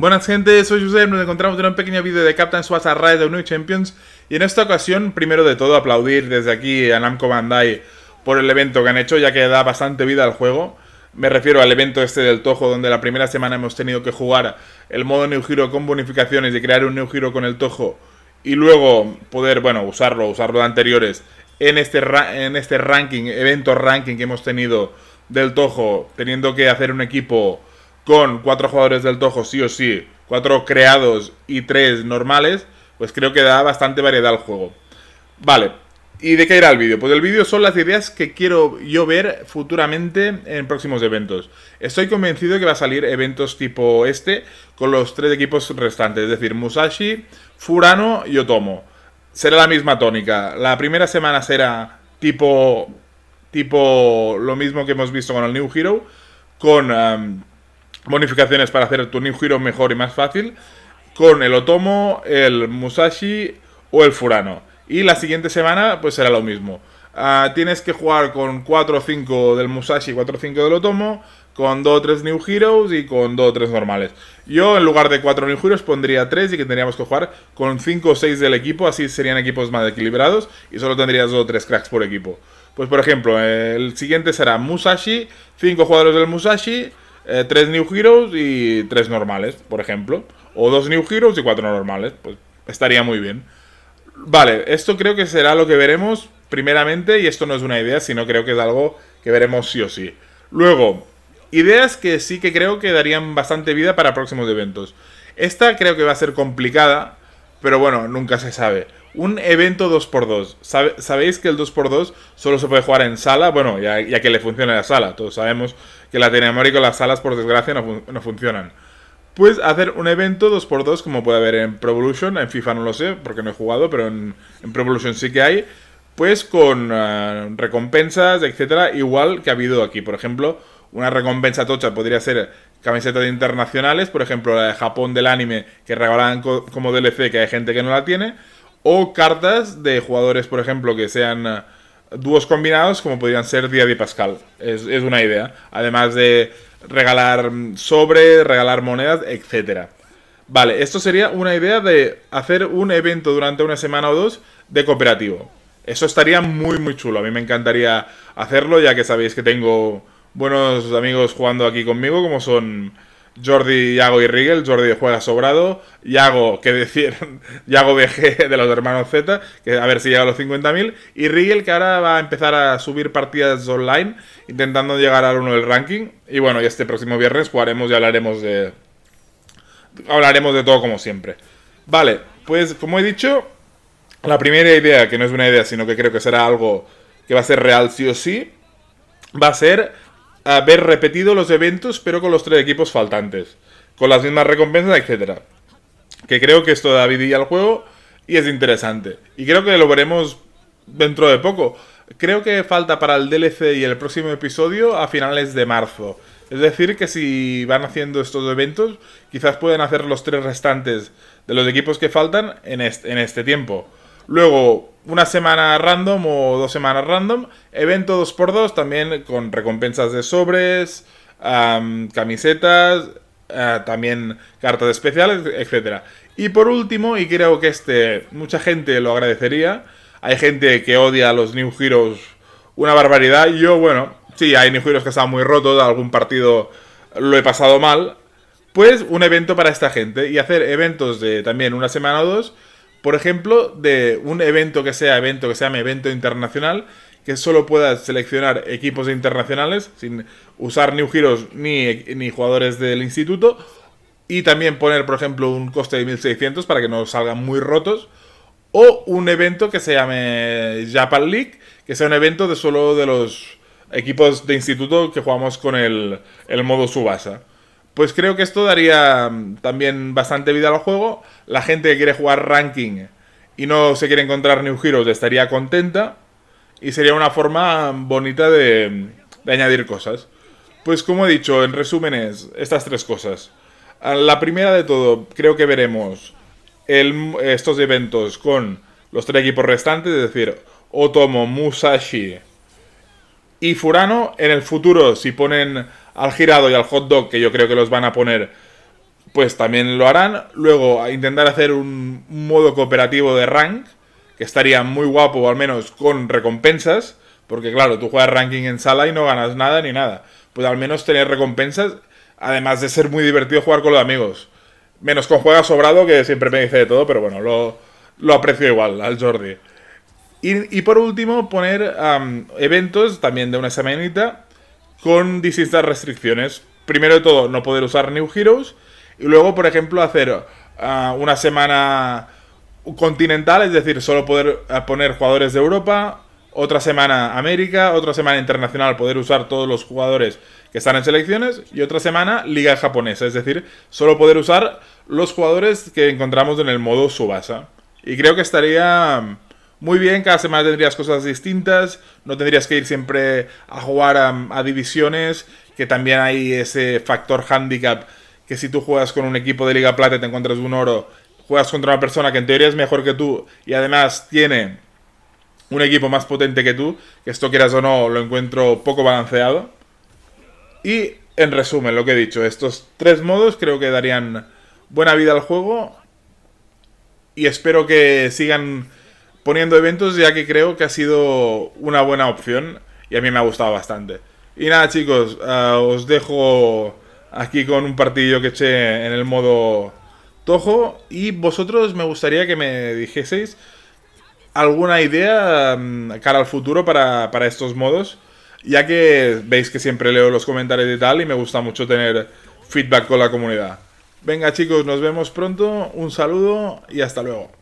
Buenas gente, soy Josep, nos encontramos en un pequeño vídeo de Captain Suasa Rise of New Champions y en esta ocasión, primero de todo, aplaudir desde aquí a Namco Bandai por el evento que han hecho, ya que da bastante vida al juego. Me refiero al evento este del Tojo, donde la primera semana hemos tenido que jugar el modo New Hero con bonificaciones y crear un New Hero con el Tojo y luego poder, bueno, usarlo, usarlo de anteriores en este, en este ranking, evento ranking que hemos tenido del Tojo, teniendo que hacer un equipo con cuatro jugadores del Tojo, sí o sí, cuatro creados y tres normales, pues creo que da bastante variedad al juego. Vale, ¿y de qué irá el vídeo? Pues el vídeo son las ideas que quiero yo ver futuramente en próximos eventos. Estoy convencido que va a salir eventos tipo este con los tres equipos restantes, es decir, Musashi, Furano y Otomo. Será la misma tónica. La primera semana será tipo tipo lo mismo que hemos visto con el New Hero, con um, bonificaciones para hacer tu New Hero mejor y más fácil con el Otomo, el Musashi o el Furano. Y la siguiente semana pues será lo mismo. Ah, tienes que jugar con 4 o 5 del Musashi, 4 o 5 del Otomo, con 2 o 3 New Heroes y con 2 o 3 normales. Yo en lugar de 4 New Heroes pondría 3 y que tendríamos que jugar con 5 o 6 del equipo, así serían equipos más equilibrados y solo tendrías 2 o 3 cracks por equipo. Pues por ejemplo, el siguiente será Musashi, 5 jugadores del Musashi, eh, tres New Heroes y tres normales, por ejemplo. O dos New Heroes y cuatro normales. Pues estaría muy bien. Vale, esto creo que será lo que veremos primeramente. Y esto no es una idea, sino creo que es algo que veremos sí o sí. Luego, ideas que sí que creo que darían bastante vida para próximos eventos. Esta creo que va a ser complicada, pero bueno, nunca se sabe un evento 2x2. 2 sabéis que el 2x2 solo se puede jugar en sala, bueno, ya, ya que le funciona la sala. Todos sabemos que la con las salas, por desgracia, no, funcionan. Pues hacer un evento 2x2 como puede haber en Pro Evolution, en FIFA no lo sé porque no he jugado, pero en, en Pro Evolution sí que hay, pues con eh, recompensas, etcétera, igual que ha habido aquí. Por ejemplo, una recompensa tocha podría ser camisetas internacionales, por ejemplo la de Japón del anime que regalan como DLC que hay gente que no la tiene, o cartas de jugadores, por ejemplo, que sean eh, dúos combinados, como podrían ser Día de Pascal. Es, es, una idea. Además de regalar mm, sobre, regalar monedas, etc. Vale, esto sería una idea de hacer un evento durante una semana o dos de cooperativo. Eso estaría muy, muy chulo. A mí me encantaría hacerlo, ya que sabéis que tengo buenos amigos jugando aquí conmigo, como son Jordi, Yago y Riegel. Jordi juega sobrado. Yago, que decir? Yago BG de los hermanos Z, que a ver si llega a los 50.000. Y Riegel, que ahora va a empezar a subir partidas online, intentando llegar al uno del ranking. Y bueno, este próximo viernes jugaremos y hablaremos de. Hablaremos de todo como siempre. Vale, pues como he dicho, la primera idea, que no es una idea, sino que creo que será algo que va a ser real sí o sí, va a ser haber repetido los eventos, pero con los tres equipos faltantes, con las mismas recompensas, etcétera. Que creo que esto da vidilla al juego y es interesante. Y creo que lo veremos dentro de poco. Creo que falta para el DLC y el próximo episodio a finales de marzo. Es decir, que si van haciendo estos eventos, quizás pueden hacer los tres restantes de los equipos que faltan en este, en este tiempo. Luego, una semana random o dos semanas random. Evento 2x2 también con recompensas de sobres, camisetas, ah, también cartas especiales, etc. Y por último, y creo que este mucha gente lo agradecería, hay gente que odia a los New Heroes una barbaridad. Yo, bueno, sí, hay New Heroes que están muy rotos, algún partido lo he pasado mal. Pues un evento para esta gente y hacer eventos de también una semana o dos por ejemplo, de un evento que sea evento, que llame evento internacional, que solo pueda seleccionar equipos internacionales sin usar ni giros ni, ni jugadores del instituto. Y también poner, por ejemplo, un coste de 1600 para que no salgan muy rotos. O un evento que se llame Japan League, que sea un evento de solo de los equipos de instituto que jugamos con el, el modo Subasa. Pues creo que esto daría mm, también bastante vida al juego. La gente que quiere jugar ranking y no se quiere encontrar New Heroes estaría contenta. Y sería una forma bonita de, mm, añadir cosas. Pues como he dicho, en resúmenes, estas tres cosas. Ah, la primera de todo, creo que veremos estos eventos con los tres equipos restantes, es decir, Otomo, Musashi y Furano. En el futuro, si ponen al girado y al hot dog, que yo creo que los van a poner, pues también lo harán. Luego, intentar hacer un modo cooperativo de rank, que estaría muy guapo, al menos con recompensas, porque claro, tú juegas ranking en sala y no ganas nada ni nada. Pues al menos tener recompensas, además de ser muy divertido jugar con los amigos. Menos con Juega Sobrado, que siempre me dice de todo, pero bueno, lo, aprecio igual al Jordi. Y, por último, poner eventos también de una semanita con distintas restricciones. Primero de todo, no poder usar New Heroes. Y luego, por ejemplo, hacer ah, una semana continental, es decir, solo poder ah, poner jugadores de Europa, otra semana América, otra semana internacional, poder usar todos los jugadores que están en selecciones, y otra semana Liga Japonesa, es decir, solo poder usar los jugadores que encontramos en el modo subasa. Y creo que estaría muy bien, cada semana tendrías cosas distintas, no tendrías que ir siempre a jugar a, divisiones, que también hay ese factor handicap que si tú juegas con un equipo de Liga Plata y te encuentras un oro, juegas contra una persona que en teoría es mejor que tú y además tiene un equipo más potente que tú, que esto quieras o no lo encuentro poco balanceado. Y en resumen, lo que he dicho, estos tres modos creo que darían buena vida al juego y espero que sigan poniendo eventos ya que creo que ha sido una buena opción y a mí me ha gustado bastante. Y nada chicos, ah, os dejo aquí con un partido que eché en el modo Tojo y vosotros me gustaría que me dijeseis alguna idea mm, cara al futuro para, para estos modos, ya que veis que siempre leo los comentarios y tal y me gusta mucho tener feedback con la comunidad. Venga chicos, nos vemos pronto, un saludo y hasta luego.